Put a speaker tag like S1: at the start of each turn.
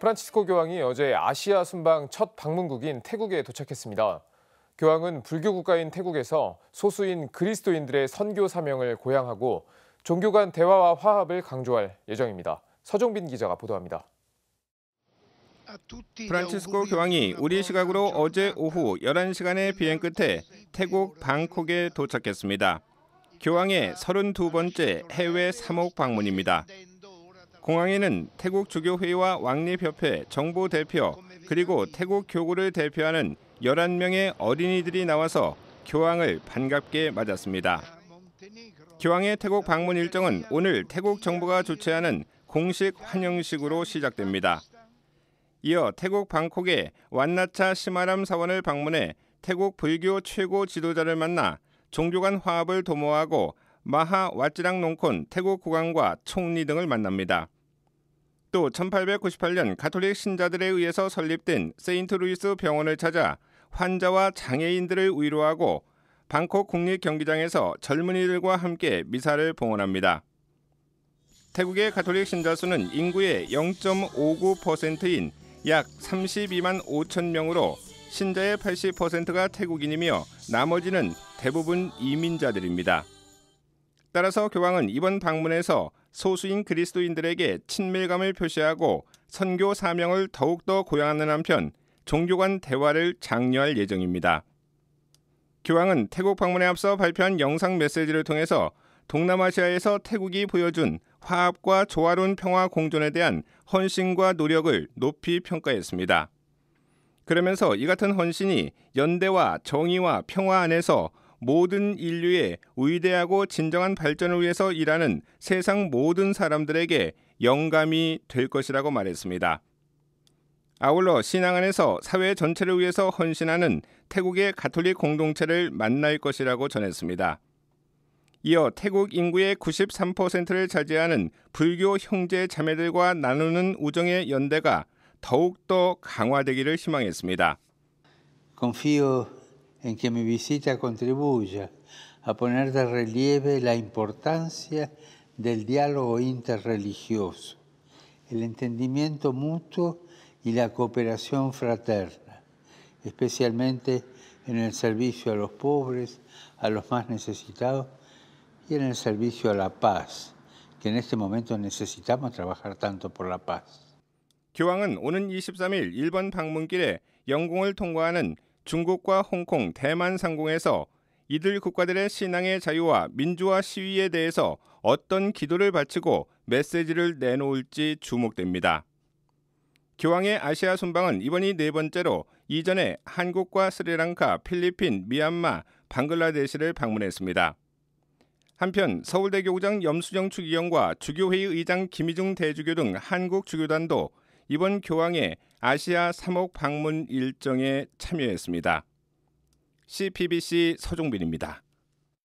S1: 프란치스코 교황이 어제 아시아 순방 첫 방문국인 태국에 도착했습니다. 교황은 불교 국가인 태국에서 소수인 그리스도인들의 선교 사명을 고양하고 종교 간 대화와 화합을 강조할 예정입니다. 서종빈 기자가 보도합니다. 프란치스코 교황이 우리 시각으로 어제 오후 11시간의 비행 끝에 태국 방콕에 도착했습니다. 교황의 32번째 해외 사목 방문입니다. 공항에는 태국 주교회와 왕립협회, 정부 대표, 그리고 태국 교구를 대표하는 11명의 어린이들이 나와서 교황을 반갑게 맞았습니다. 교황의 태국 방문 일정은 오늘 태국 정부가 주최하는 공식 환영식으로 시작됩니다. 이어 태국 방콕의 완나차 시마람 사원을 방문해 태국 불교 최고 지도자를 만나 종교 간 화합을 도모하고 마하 와찌랑 농콘 태국 국왕과 총리 등을 만납니다. 또 1898년 가톨릭 신자들에 의해서 설립된 세인트루이스 병원을 찾아 환자와 장애인들을 위로하고 방콕 국립 경기장에서 젊은이들과 함께 미사를 봉헌합니다. 태국의 가톨릭 신자 수는 인구의 0.59%인 약 32만 5천 명으로 신자의 80%가 태국인이며 나머지는 대부분 이민자들입니다. 따라서 교황은 이번 방문에서 소수인 그리스도인들에게 친밀감을 표시하고 선교 사명을 더욱더 고양하는 한편 종교 간 대화를 장려할 예정입니다. 교황은 태국 방문에 앞서 발표한 영상 메시지를 통해서 동남아시아에서 태국이 보여준 화합과 조화로운 평화 공존에 대한 헌신과 노력을 높이 평가했습니다. 그러면서 이 같은 헌신이 연대와 정의와 평화 안에서 모든 인류의 위대하고 진정한 발전을 위해서 일하는 세상 모든 사람들에게 영감이 될 것이라고 말했습니다. 아울러 신앙 안에서 사회 전체를 위해서 헌신하는 태국의 가톨릭 공동체를 만날 것이라고 전했습니다. 이어 태국 인구의 93%를 차지하는 불교 형제 자매들과 나누는 우정의 연대가
S2: 더욱더 강화되기를 희망했습니다. Confío en que mi visita contribuya a poner de relieve la importancia del diálogo interreligioso, el entendimiento mutuo y la cooperación fraterna, especialmente en el servicio a los pobres, a los más necesitados y en el servicio a la paz, que en este momento necesitamos trabajar tanto por la paz.
S1: 교황은 오는 23일 일본 방문길에 영공을 통과하는 중국과 홍콩, 대만 상공에서 이들 국가들의 신앙의 자유와 민주화 시위에 대해서 어떤 기도를 바치고 메시지를 내놓을지 주목됩니다. 교황의 아시아 순방은 이번이 네 번째로 이전에 한국과 스리랑카, 필리핀, 미얀마, 방글라데시를 방문했습니다. 한편 서울대교장 염수정 추기경과 주교회의 의장 김희중 대주교 등 한국 주교단도 이번 교황의 아시아 3억 방문 일정에 참여했습니다. CPBC 서종빈입니다.